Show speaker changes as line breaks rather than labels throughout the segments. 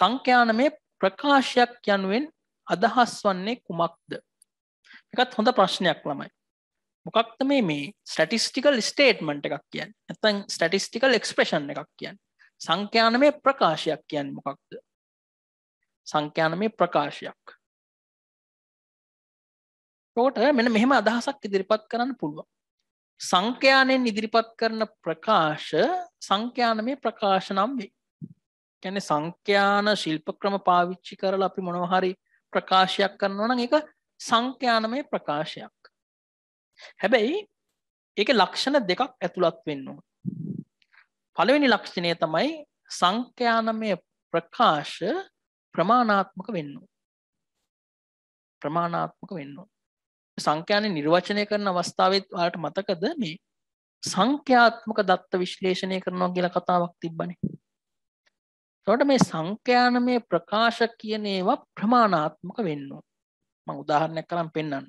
සංඛ්‍යානමය ප්‍රකාශයක් යනුවෙන් අදහස් වන්නේ කුමක්ද එකත් හොඳ ප්‍රශ්නයක් ළමයි මොකක්ද මේ මේ ස්ටටිස්ටිකල් ස්ටේට්මන්ට් එකක් කියන්න ඇතන් ස්ටටිස්ටිකල් එක්ස්ප්‍රේෂන් එකක් කියන්න සංඛ්‍යානමය ප්‍රකාශයක් කියන්න මොකක්ද සංඛ්‍යානමය ප්‍රකාශයක් ට මෙන මෙහෙම අදහසක් ඉදිරිපත් කරන්න පුළුවන් සංඛ්‍යානයෙන් ඉදිරිපත් කරන ප්‍රකාශ සංඛ්‍යානමය ප්‍රකාශ නම් වේ ගැන සංඛ්‍යාන ශිල්පක්‍රම පාවිච්චි කරලා අපි මොනවහරි ප්‍රකාශයක් කරන්න ඕන එක සංඛ්‍යානමය ප්‍රකාශයක් හැබැයි ඒක ලක්ෂණ දෙකක් ඇතුළත් වෙන්නවා පළවෙනි ලක්ෂණය තමයි සංඛ්‍යානමය ප්‍රකාශ ප්‍රමාණාත්මක වෙන්න ප්‍රමාණාත්මක වෙන්න සංඛ්‍යානය නිර්වචනය කරන අවස්ථාවත් වාට මතකද මේ සංඛ්‍යාත්මක දත්ත විශ්ලේෂණය කරනවා කියල කතාවක් තිබ්බනේ එතකොට මේ සංඛ්‍යානමය ප්‍රකාශ කියන ඒවා ප්‍රමාණාත්මක වෙන්න ඕන. මම උදාහරණයක් කරන් පෙන්වන්නම්.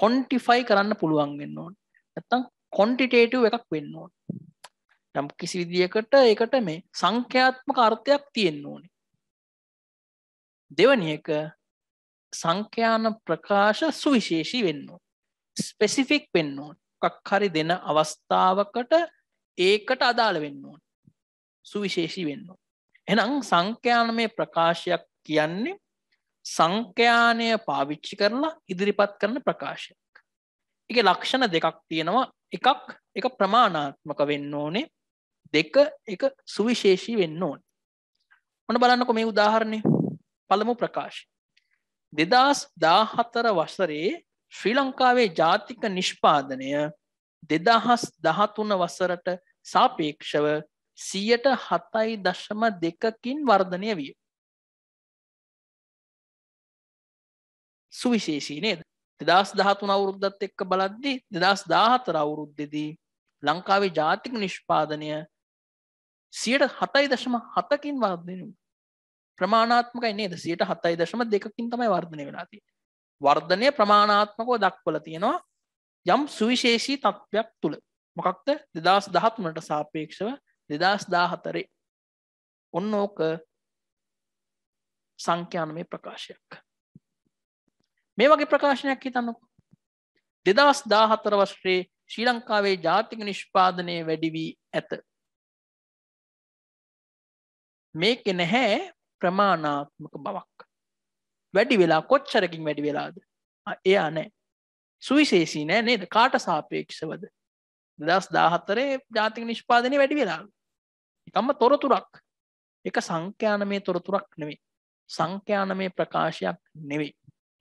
කොන්ටිෆයි කරන්න පුළුවන් වෙන්න ඕන. නැත්තම් කොන්ටිටේටිව් එකක් වෙන්න ඕන. නම් කිසි විදියකට ඒකට මේ සංඛ්‍යාත්මක අර්ථයක් තියෙන්න ඕනේ. දෙවනි එක සංඛ්‍යාන ප්‍රකාශ සුවිශේෂී වෙන්න ඕන. ස්පෙસિෆික් වෙන්න ඕන. මොකක් හරි දෙන අවස්ථාවකට ඒකට අදාළ වෙන්න ඕන. සුවිශේෂී වෙන්න. එනම් සංඛ්‍යාන මේ ප්‍රකාශයක් කියන්නේ සංඛ්‍යානය පාවිච්චි කරලා ඉදිරිපත් කරන ප්‍රකාශයක්. එක ලක්ෂණ දෙකක් තියෙනවා එකක් එක ප්‍රමාණාත්මක වෙන්න ඕනේ දෙක එක සුවිශේෂී වෙන්න ඕන. ඔන බලන්නකො මේ උදාහරණය පළමු ප්‍රකාශ. දෙදස් දාහතර වසරේ ශ්‍රී ලංකාවේ ජාතික නිෂ්පාදනය දෙදහස් දහතුන වසරට සාපේක්ෂව සියයට හතයි දශම දෙකකින් වර්ධනය විය. සුවිශේෂී නේද දෙදස් දහතුන අවුරුද්ධත් එක්ක බලද්දි දෙදස් දාහතර අවුරුද්ධෙදී ලංකාවේ ජාතික නිෂ්පාදනය සියට හතයි දශම හතකින් වර්ධනු ප්‍රමාණාත්මකයි නේද සියට හතයි දශම දෙකකින් තමයි වර්ධනය වෙලාති වර්ධනය ප්‍රමාණාත්මකෝ දක්වල තියෙනවා යම් සුවිශේෂී තත්ත්වයක් තුළ මොකක්ද දෙදස් දහත්මට සාපේක්ෂව දෙදස් දාහතරේ ඔන්න ඕක සංඛ්‍යාන මේ ප්‍රකාශයක් මේ වගේ ප්‍රකාශනයක් හිතන්නක දෙදවස් දාහතර වශ්‍රයේ ශ්‍රී ලංකාවේ ජාතික නිෂ්පාදනය වැඩිවී ඇත මේක නැහැ ප්‍රමාණාත්මක බවක් වැඩි වෙලා කොච්චරකින් වැඩි වෙලාද එයා නෑ සුවිශේෂී නෑ නේද කාට සාපේක්ෂවද දස් දාහත්තරේ ජාතික නිෂ්පාදනය වැඩි වෙලා එකම්ම තොරතුරක් එක සංඛ්‍යාන මේ තොරතුරක් නෙවේ සංඛ්‍යාන මේ ප්‍රකාශයක් නෙවේ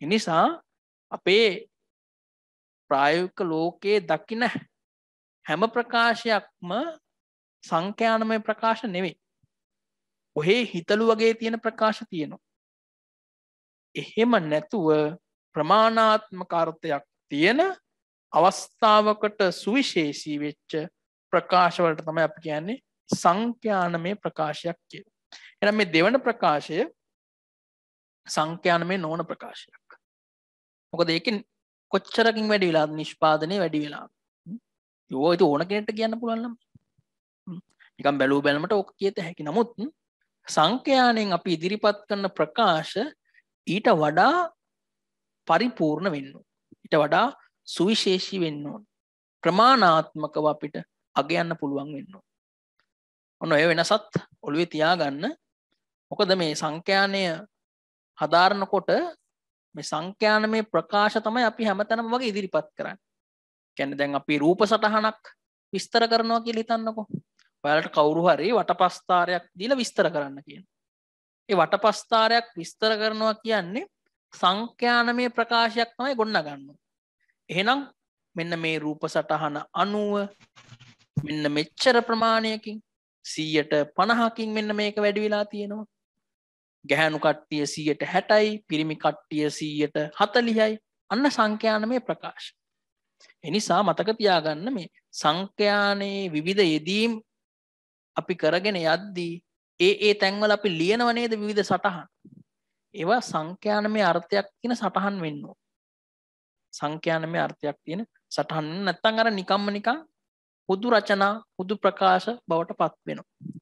එනිසා අපේ ප්‍රායෝක ලෝකයේ දකින හැම ප්‍රකාශයක්ම සංඛ්‍යානමය ප්‍රකාශ නෙවේ ඔහේ හිතලු වගේ තියෙන ප්‍රකාශ තියෙනවා එහෙම නැතුව ප්‍රමාණාත්මකාර්ථයක් තියෙන අවස්ථාවකට සුවිශේෂී වෙච්ච ප්‍රකාශවලට තමයි අප කියන්නේ සංඛ්‍යානමය ප්‍රකාශයක් කිය. එන මේ දෙවන ප්‍රකාශය සංඛ්‍යානමය නෝන ප්‍රකාශයක්. මොකද ඒකින් කොච්චරකින් වැඩි වෙලා නිෂ්පාදනය වැඩි වෙලා යෝතු ඕන කෙනෙට කියන්න පුළුවන්ලම නිකම් බැලූ බැලමට ඕක කියත හැකි නමුත් සංඛ්‍යානයෙන් අපි ඉදිරිපත් කරන ප්‍රකාශ ඊට වඩා පරිපූර්ණ වෙන්න. ඊට වඩා සුවිශේෂී වෙන්න ඕන ප්‍රමාණාත්මකව අපිට අගයන්න පුළුවන් වෙන්න ඔන්න ඔය වෙනසත් ඔළුවේ තියාගන්න මොකද මේ සංඛ්‍යානය හදාරණකොට මේ සංඛ්‍යාන මේ ප්‍රකාශ තමයි අපි හැමතැනම වගේ ඉදිරිපත් කරන්න කැන දැන් අපි රූප සටහනක් විස්තර කරනවා කිය හිතන්නකෝ ඔයාලට කවුරු හරි වටපස්ථාරයක් දීල විස්තර කරන්න කියන ඒ වටපස්ථාරයක් විස්තර කරනවා කියන්නේ සංඛ්‍යාන මේ ප්‍රකාශයක් තමයි ගොන්න ගන්න එහෙනම් මෙන්න මේ රූප සටහන අනුව මෙන්න මෙච්චර ප්‍රමාණයකින් සීයට පණහකින් මෙන්න මේක වැඩි වෙලා තියෙනවා ගැහැනු කට්ටිය සීයට හැටයි පිරිමි කට්ටිය සීයට හතලියයි අන්න සංඛ්‍යාන මේ ප්‍රකාශ. එනිසා මතක තියාගන්න මේ සංඛ්‍යානයේ විවිධ යෙදීම් අපි කරගෙන යද්දී ඒ ඒ තැන්වල අපි ලියනවනේද විවිධ සටහන්. ඒවා සංඛ්‍යාන මේ අර්ථයක් තින සටහන් වෙන්නවා. සංඛ්‍යාන මේ අර්ථයක් තියෙන සටහන් නැත්තන් අර නිකම්ම නිකං හුදු රචනා හුදු ප්‍රකාශ බවට පත් වෙනවා